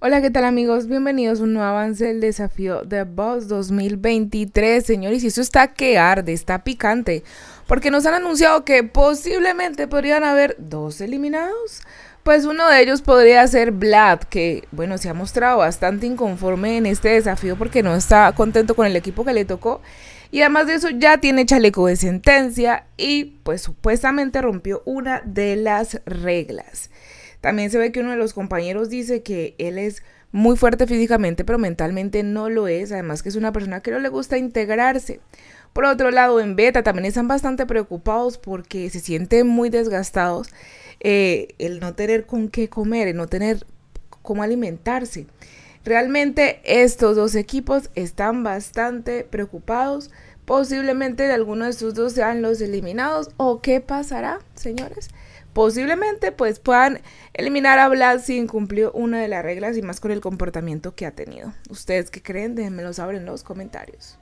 Hola, ¿qué tal amigos? Bienvenidos a un nuevo avance del desafío de Boss 2023. Señores, y eso está que arde, está picante, porque nos han anunciado que posiblemente podrían haber dos eliminados. Pues uno de ellos podría ser Vlad, que bueno, se ha mostrado bastante inconforme en este desafío porque no está contento con el equipo que le tocó. Y además de eso ya tiene chaleco de sentencia y pues supuestamente rompió una de las reglas. También se ve que uno de los compañeros dice que él es muy fuerte físicamente, pero mentalmente no lo es, además que es una persona que no le gusta integrarse. Por otro lado, en beta también están bastante preocupados porque se sienten muy desgastados eh, el no tener con qué comer, el no tener cómo alimentarse. Realmente estos dos equipos están bastante preocupados. Posiblemente de alguno de estos dos sean los eliminados. ¿O qué pasará, señores? Posiblemente pues puedan eliminar a Vlad si incumplió una de las reglas y más con el comportamiento que ha tenido. ¿Ustedes qué creen? Déjenmelo saber en los comentarios.